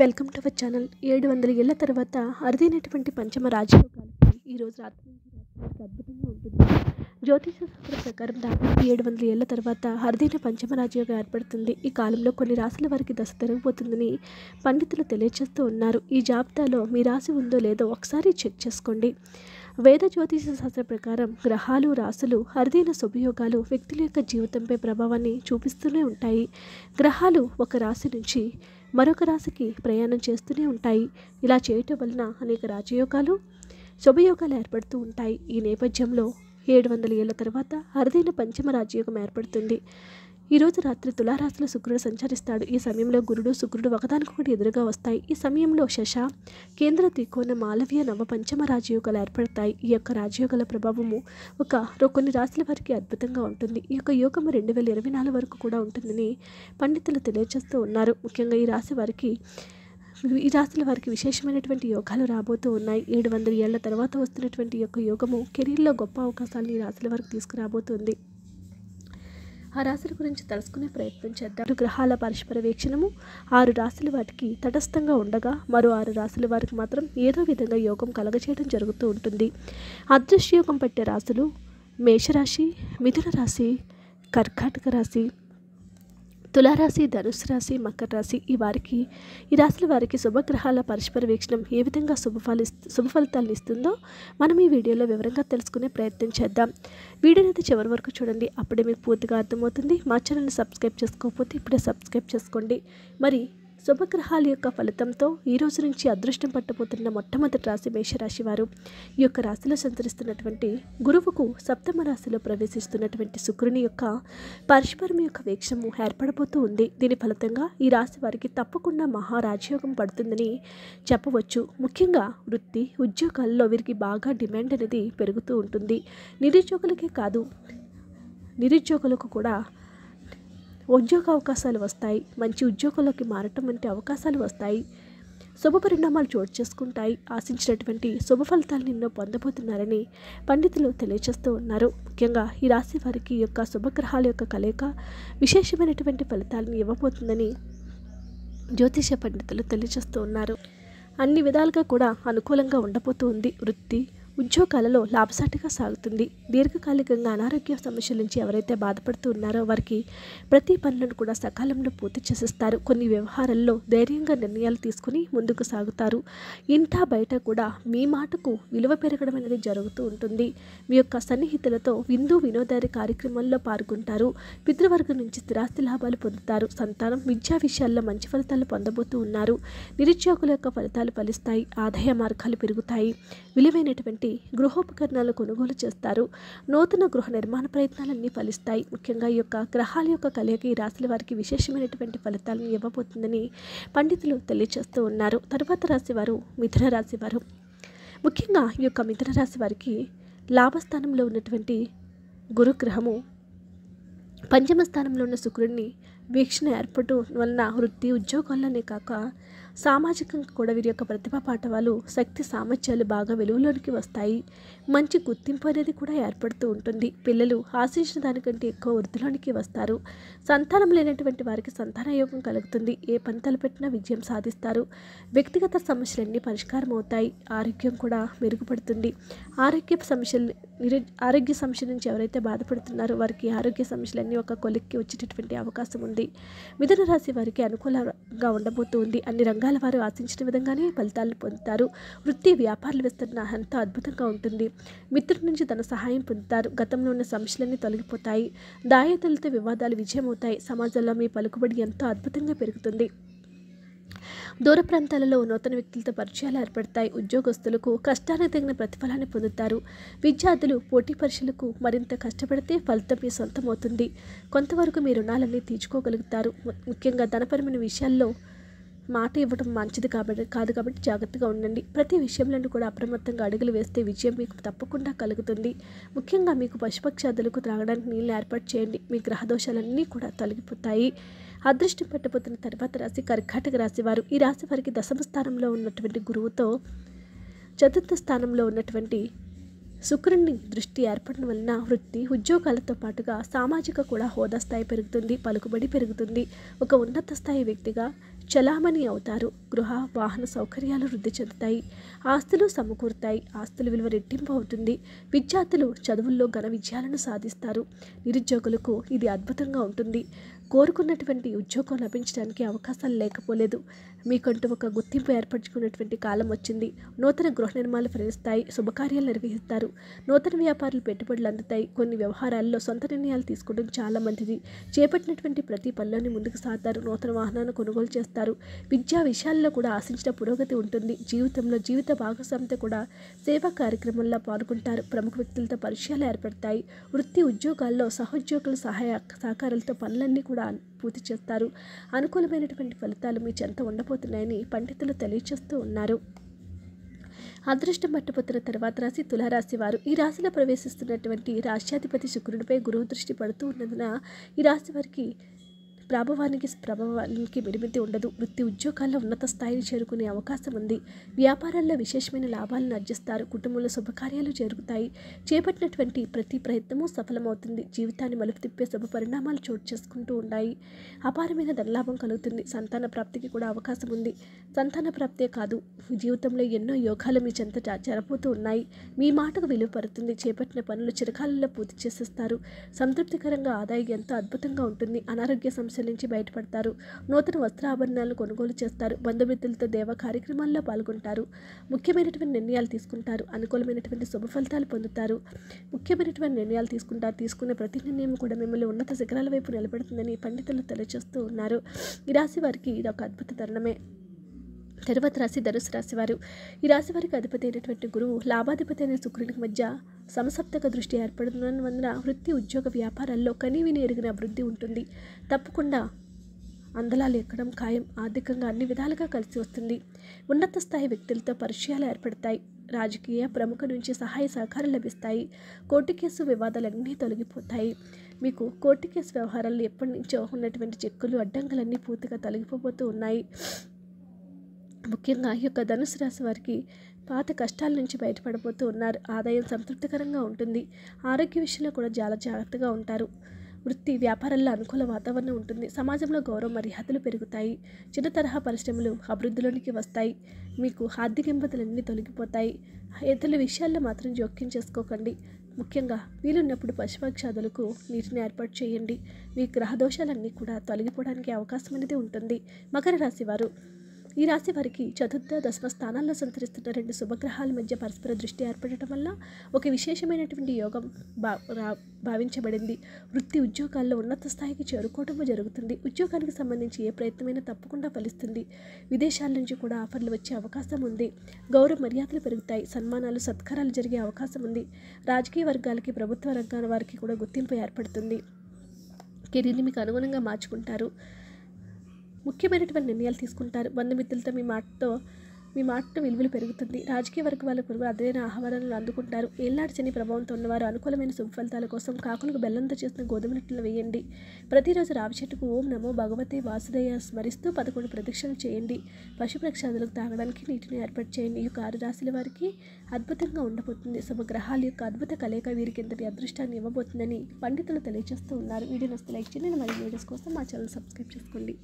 welcome to our channel ఏడు వందల ఏళ్ల తర్వాత అరుదైనటువంటి పంచమ రాజయోగాలకి ఈరోజు రాత్రి అద్భుతంగా ఉంటుంది జ్యోతిష శాస్త్ర ప్రకారం దాదాపు ఏడు వందల ఏళ్ల తర్వాత అరుదైన పంచమ రాజయోగం ఏర్పడుతుంది ఈ కాలంలో కొన్ని రాశుల వారికి దశ తిరగబోతుందని పండితులు తెలియజేస్తూ ఉన్నారు ఈ జాబితాలో మీ రాశి ఉందో లేదో ఒకసారి చెక్ చేసుకోండి వేద జ్యోతిష శాస్త్ర ప్రకారం గ్రహాలు రాసులు అరుదైన శుభయోగాలు వ్యక్తుల యొక్క జీవితంపై ప్రభావాన్ని చూపిస్తూనే ఉంటాయి గ్రహాలు ఒక రాశి నుంచి మరొక రాశికి ప్రయాణం చేస్తూనే ఉంటాయి ఇలా చేయటం వలన అనేక రాజయోగాలు శుభయోగాలు ఏర్పడుతూ ఉంటాయి ఈ నేపథ్యంలో ఏడు వందల ఏళ్ళ తర్వాత అరుదైన పంచమ రాజయోగం ఏర్పడుతుంది ఈరోజు రాత్రి తులారాశిలో శుక్రుడు సంచరిస్తాడు ఈ సమయంలో గురుడు శుక్రుడు ఒకదానికొకటి ఎదురుగా వస్తాయి ఈ సమయంలో శశ కేంద్ర త్రికోణ మాలవీయ నవ పంచమ రాజయోగాలు ఏర్పడతాయి ఈ యొక్క రాజయోగాల ప్రభావము ఒక కొన్ని రాశుల వారికి అద్భుతంగా ఉంటుంది ఈ యొక్క యోగము రెండు వేల ఇరవై నాలుగు వరకు కూడా ఉంటుందని పండితులు తెలియజేస్తూ ఉన్నారు ముఖ్యంగా ఈ రాశి వారికి ఈ రాశుల వారికి విశేషమైనటువంటి యోగాలు రాబోతూ ఉన్నాయి ఏడు వందల ఏళ్ల తర్వాత వస్తున్నటువంటి యొక్క యోగము కెరీర్లో గొప్ప అవకాశాలను ఈ రాశుల వారికి తీసుకురాబోతుంది ఆ రాశుల గురించి తెలుసుకునే ప్రయత్నం చేద్దాం గ్రహాల పరస్పర వీక్షణము ఆరు రాశులు వాటికి తటస్థంగా ఉండగా మరో ఆరు రాశుల వారికి మాత్రం ఏదో విధంగా యోగం కలగచేయడం జరుగుతూ ఉంటుంది అదృష్ట యోగం పట్టే రాశులు మేషరాశి మిథున రాశి కర్కాటక రాశి తులారాశి ధనుసు రాశి మకర రాశి ఈ వారికి ఈ రాశుల వారికి శుభగ్రహాల పరస్పర వీక్షణం ఏ విధంగా శుభఫలి శుభఫలితాలను ఇస్తుందో మనం ఈ వీడియోలో వివరంగా తెలుసుకునే ప్రయత్నం చేద్దాం వీడియోని అయితే చివరి వరకు చూడండి అప్పుడే మీకు పూర్తిగా అర్థమవుతుంది మా ఛానల్ని సబ్స్క్రైబ్ చేసుకోకపోతే ఇప్పుడే సబ్స్క్రైబ్ చేసుకోండి మరి శుభగ్రహాల యొక్క ఫలితంతో ఈ రోజు నుంచి అదృష్టం పట్టబోతున్న మొట్టమొదటి రాశి మేషరాశి వారు ఈ యొక్క రాశిలో సంచరిస్తున్నటువంటి గురువుకు సప్తమ రాశిలో ప్రవేశిస్తున్నటువంటి శుక్రుని యొక్క పరస్పరం యొక్క వీక్షము ఏర్పడబోతూ ఉంది దీని ఫలితంగా ఈ రాశి వారికి తప్పకుండా మహారాజయోగం పడుతుందని చెప్పవచ్చు ముఖ్యంగా వృత్తి ఉద్యోగాల్లో వీరికి బాగా డిమాండ్ అనేది పెరుగుతూ ఉంటుంది నిరుద్యోగులకే కాదు నిరుద్యోగులకు కూడా ఉద్యోగ అవకాశాలు వస్తాయి మంచి ఉద్యోగంలోకి మారటం వంటి అవకాశాలు వస్తాయి శుభ పరిణామాలు చోటు చేసుకుంటాయి ఆశించినటువంటి శుభ ఫలితాలను ఎన్నో పొందబోతున్నారని పండితులు తెలియజేస్తూ ఉన్నారు ముఖ్యంగా ఈ రాశి వారికి యొక్క శుభగ్రహాల యొక్క కలయిక విశేషమైనటువంటి ఫలితాలను ఇవ్వబోతుందని జ్యోతిష పండితులు తెలియజేస్తూ ఉన్నారు అన్ని విధాలుగా కూడా అనుకూలంగా ఉండబోతూ ఉంది వృత్తి ఉద్యోగాలలో లాభసాటిగా సాగుతుంది దీర్ఘకాలికంగా అనారోగ్య సమస్యల నుంచి ఎవరైతే బాధపడుతూ ఉన్నారో వారికి ప్రతి పనులను కూడా సకాలంలో పూర్తి చేసేస్తారు కొన్ని వ్యవహారాల్లో ధైర్యంగా నిర్ణయాలు తీసుకుని ముందుకు సాగుతారు ఇంటా బయట కూడా మీ మాటకు విలువ పెరగడం అనేది జరుగుతూ ఉంటుంది మీ యొక్క సన్నిహితులతో విందు వినోదారి కార్యక్రమాల్లో పాల్గొంటారు పితృవర్గం నుంచి స్థిరాస్తి లాభాలు పొందుతారు సంతానం విద్యా విషయాల్లో మంచి ఫలితాలు పొందబోతూ ఉన్నారు నిరుద్యోగుల యొక్క ఫలితాలు ఫలిస్తాయి ఆదాయ మార్గాలు పెరుగుతాయి విలువైనటువంటి వంటి గృహోపకరణాలు కొనుగోలు చేస్తారు నూతన గృహ నిర్మాణ ప్రయత్నాలన్నీ ఫలిస్తాయి ముఖ్యంగా ఈ యొక్క గ్రహాల యొక్క కలియక ఈ రాశుల వారికి విశేషమైనటువంటి ఫలితాలను ఇవ్వబోతుందని పండితులు తెలియజేస్తూ ఉన్నారు తర్వాత రాశివారు మిథున రాశివారు ముఖ్యంగా ఈ యొక్క మిథున రాశి వారికి లాభస్థానంలో ఉన్నటువంటి గురుగ్రహము పంచమ స్థానంలో ఉన్న శుక్రుడిని వీక్షణ ఏర్పాటు వలన వృత్తి ఉద్యోగాల్లోనే కాక సామాజికంగా కూడా వీరి యొక్క ప్రతిభా పాఠవాలు శక్తి సామర్థ్యాలు బాగా వెలుగులోనికి వస్తాయి మంచి గుర్తింపు అనేది కూడా ఏర్పడుతూ ఉంటుంది పిల్లలు ఆశించిన దానికంటే ఎక్కువ వృద్ధిలోనికి వస్తారు సంతానం లేనటువంటి వారికి సంతాన యోగం కలుగుతుంది ఏ పంతలు పెట్టినా విజయం సాధిస్తారు వ్యక్తిగత సమస్యలన్నీ పరిష్కారం అవుతాయి ఆరోగ్యం కూడా మెరుగుపడుతుంది ఆరోగ్య సమస్యలు ఆరోగ్య సమస్యల నుంచి ఎవరైతే బాధపడుతున్నారో వారికి ఆరోగ్య సమస్యలన్నీ ఒక కొలిక్కి వచ్చేటటువంటి అవకాశం ఉంది మిథున రాశి వారికి అనుకూలంగా ఉండబోతుంది అన్ని రంగాల వారు ఆశించిన విధంగానే ఫలితాలను పొందుతారు వృత్తి వ్యాపారులు విస్తరణ ఎంతో అద్భుతంగా ఉంటుంది మిత్రుడి నుంచి తన సహాయం పొందుతారు గతంలో ఉన్న సమస్యలన్నీ తొలగిపోతాయి దాయతలతో వివాదాలు విజయమవుతాయి సమాజంలో మీ పలుకుబడి ఎంతో అద్భుతంగా పెరుగుతుంది దూర ప్రాంతాలలో నూతన వ్యక్తులతో పరిచయాలు ఏర్పడతాయి ఉద్యోగస్తులకు కష్టానికి తగిన ప్రతిఫలాన్ని పొందుతారు విద్యార్థులు పోటీ పరీక్షలకు మరింత కష్టపడితే ఫలితం మీ సొంతమవుతుంది కొంతవరకు మీ రుణాలన్నీ తీర్చుకోగలుగుతారు ముఖ్యంగా ధనపరమైన విషయాల్లో మాట ఇవ్వడం మంచిది కాబట్టి కాదు కాబట్టి జాగ్రత్తగా ఉండండి ప్రతి విషయంలో కూడా అప్రమత్తంగా అడుగులు వేస్తే విజయం మీకు తప్పకుండా కలుగుతుంది ముఖ్యంగా మీకు పశుపక్షాదులకు త్రాగడానికి నీళ్ళు ఏర్పాటు చేయండి మీ గ్రహదోషాలన్నీ కూడా తొలగిపోతాయి అదృష్టం పట్టబోతున్న తర్వాత రాశి కర్కాటక రాశి వారు ఈ రాశి వారికి దశమ స్థానంలో ఉన్నటువంటి గురువుతో చతుర్థ స్థానంలో ఉన్నటువంటి శుక్రుని దృష్టి ఏర్పడడం వలన వృత్తి ఉద్యోగాలతో పాటుగా సామాజిక కూడా హోదా స్థాయి పెరుగుతుంది పలుకుబడి పెరుగుతుంది ఒక ఉన్నత స్థాయి వ్యక్తిగా చలామణి అవుతారు గృహ వాహన సౌకర్యాలు వృద్ధి చెందుతాయి ఆస్తులు సమకూరుతాయి ఆస్తుల విలువ రెట్టింపు అవుతుంది విద్యార్థులు చదువుల్లో ఘన విజయాలను సాధిస్తారు నిరుద్యోగులకు ఇది అద్భుతంగా ఉంటుంది కోరుకున్నటువంటి ఉద్యోగం లభించడానికి అవకాశాలు లేకపోలేదు మీకంటూ ఒక గుర్తింపు ఏర్పరచుకున్నటువంటి కాలం వచ్చింది నూతన గృహ నిర్మాణాలు ఫలిస్తాయి శుభకార్యాలు నిర్వహిస్తారు నూతన వ్యాపారులు పెట్టుబడులు అందుతాయి కొన్ని వ్యవహారాల్లో సొంత నిర్ణయాలు తీసుకోవడం చాలా మంచిది చేపట్టినటువంటి ప్రతి పనిలోని ముందుకు సాగుతారు నూతన వాహనాలను కొనుగోలు చేస్తారు పొందుతారు విద్యా విషయాల్లో కూడా ఆశించిన పురోగతి ఉంటుంది జీవితంలో జీవిత భాగస్వామితో కూడా సేవా కార్యక్రమంలో పాల్గొంటారు ప్రముఖ వ్యక్తులతో పరిచయాలు ఏర్పడతాయి వృత్తి ఉద్యోగాల్లో సహోద్యోగుల సహాయ సహకారాలతో పనులన్నీ కూడా పూర్తి చేస్తారు అనుకూలమైనటువంటి ఫలితాలు మీ చెంత ఉండబోతున్నాయని పండితులు తెలియచేస్తూ ఉన్నారు అదృష్టం పట్టుపుత్ర తర్వాత రాశి తులారాశి వారు ఈ రాశిలో ప్రవేశిస్తున్నటువంటి రాష్ట్రాధిపతి శుక్రుడిపై గురువు దృష్టి పడుతూ ఉన్నందున ఈ రాశి వారికి ప్రభావానికి ప్రభావానికి విడిమితి ఉండదు వృత్తి ఉద్యోగాల్లో ఉన్నత స్థాయిని చేరుకునే అవకాశం ఉంది వ్యాపారాల్లో విశేషమైన లాభాలను అర్జిస్తారు కుటుంబంలో శుభకార్యాలు జరుగుతాయి చేపట్టినటువంటి ప్రతి ప్రయత్నము సఫలమవుతుంది జీవితాన్ని మలుపు తిప్పే శుభ పరిణామాలు చోటు చేసుకుంటూ ఉన్నాయి అపారమైన ధనలాభం కలుగుతుంది సంతాన ప్రాప్తికి కూడా అవకాశం ఉంది సంతాన ప్రాప్తే కాదు జీవితంలో ఎన్నో యోగాలు మీ చెంత జరపోతూ ఉన్నాయి మీ మాటకు విలువ పడుతుంది చేపట్టిన పనులు చిరకాలలో పూర్తి చేసేస్తారు సంతృప్తికరంగా ఆదాయం ఎంతో అద్భుతంగా ఉంటుంది అనారోగ్య సమస్య సమస్యల నుంచి బయటపడతారు నూతన వస్త్రాభరణాలు కొనుగోలు చేస్తారు బంధుమిత్రులతో దేవ కార్యక్రమాల్లో పాల్గొంటారు ముఖ్యమైనటువంటి నిర్ణయాలు తీసుకుంటారు అనుకూలమైనటువంటి శుభ ఫలితాలు పొందుతారు ముఖ్యమైనటువంటి నిర్ణయాలు తీసుకుంటారు తీసుకున్న ప్రతి నిర్ణయం కూడా మిమ్మల్ని ఉన్నత శిఖరాల వైపు నిలబెడుతుందని పండితులు తెలియజేస్తూ ఉన్నారు ఈ రాశి వారికి ఇది ఒక అద్భుత తరుణమే తర్వాత రాశి ధనుసు రాశివారు ఈ రాశి వారికి అధిపతి అయినటువంటి గురువు లాభాధిపతి అయిన శుక్రునికి మధ్య సమసప్తక దృష్టి ఏర్పడుతున్న వలన వృత్తి ఉద్యోగ వ్యాపారాల్లో కనీవిని ఎరిగిన అభివృద్ధి ఉంటుంది తప్పకుండా అందలాలు ఎక్కడం ఖాయం ఆర్థికంగా అన్ని విధాలుగా కలిసి వస్తుంది ఉన్నత స్థాయి వ్యక్తులతో పరిచయాలు ఏర్పడతాయి రాజకీయ ప్రముఖ నుంచి సహాయ సహకారం లభిస్తాయి కోర్టు కేసు వివాదాలన్నీ తొలగిపోతాయి మీకు కోర్టు కేసు వ్యవహారాలు ఎప్పటి నుంచో ఉన్నటువంటి చెక్కులు అడ్డంకులన్నీ పూర్తిగా తొలగిపోతూ ఉన్నాయి ముఖ్యంగా ఈ యొక్క ధనుసు రాశి వారికి పాత కష్టాల నుంచి బయటపడబోతూ ఉన్నారు ఆదాయం సంతృప్తికరంగా ఉంటుంది ఆరోగ్య విషయంలో కూడా చాలా జాగ్రత్తగా ఉంటారు వృత్తి వ్యాపారాల్లో అనుకూల వాతావరణం ఉంటుంది సమాజంలో గౌరవ మర్యాదలు పెరుగుతాయి చిన్న తరహా పరిశ్రమలు అభివృద్ధిలోనికి వస్తాయి మీకు ఆర్థిక ఇబ్బందులన్నీ తొలగిపోతాయి ఇతరుల విషయాల్లో మాత్రం జోక్యం చేసుకోకండి ముఖ్యంగా వీలున్నప్పుడు పశుపక్షాదులకు నీటిని ఏర్పాటు చేయండి మీ గ్రహదోషాలన్నీ కూడా తొలగిపోవడానికి అవకాశం అనేది ఉంటుంది మకర రాశి వారు ఈ రాశి వారికి చతుర్థ దశమ స్థానాల్లో సంతరిస్తున్న రెండు శుభగ్రహాల మధ్య పరస్పర దృష్టి ఏర్పడటం వల్ల ఒక విశేషమైనటువంటి యోగం భా భావించబడింది వృత్తి ఉద్యోగాల్లో ఉన్నత స్థాయికి చేరుకోవడం జరుగుతుంది ఉద్యోగానికి సంబంధించి ఏ ప్రయత్నమైనా తప్పకుండా ఫలిస్తుంది విదేశాల నుంచి కూడా ఆఫర్లు వచ్చే అవకాశం ఉంది గౌరవ మర్యాదలు పెరుగుతాయి సన్మానాలు సత్కారాలు జరిగే అవకాశం ఉంది రాజకీయ వర్గాలకి ప్రభుత్వ రంగాల వారికి కూడా గుర్తింపు ఏర్పడుతుంది కెరీర్ని మీకు అనుగుణంగా మార్చుకుంటారు ముఖ్యమైనటువంటి నిర్ణయాలు తీసుకుంటారు బంధుమిత్రులతో మీ మాటతో మీ మాటతో విలువలు పెరుగుతుంది రాజకీయ వర్గ వాళ్ళ పురుగు అదైన ఆహ్వానాలను అందుకుంటారు ఏళ్ళాడు చని ప్రభావంతో ఉన్నవారు అనుకూలమైన శుభఫలితాల కోసం కాకులకు బెల్లంతో చేసిన గోధుమ రొట్టెలు వేయండి ప్రతిరోజు రావి చెట్టుకు ఓం నమో భగవతి వాసుదేయ స్మరిస్తూ పదకొండు ప్రదక్షిణలు చేయండి పశు ప్రక్షాదులకు తాగడానికి నీటిని ఏర్పాటు చేయండి ఈ యొక్క రాశుల వారికి అద్భుతంగా ఉండబోతుంది శుభగ్రహాల యొక్క అద్భుత కలయిక వీరికి ఎంతటి అదృష్టాన్ని ఇవ్వబోతుందని పండితులు తెలియజేస్తూ ఉన్నారు వీడియో నస్తే లైక్ చేయండి మరి వీడియోస్ కోసం మా ఛానల్ సబ్స్క్రైబ్ చేసుకోండి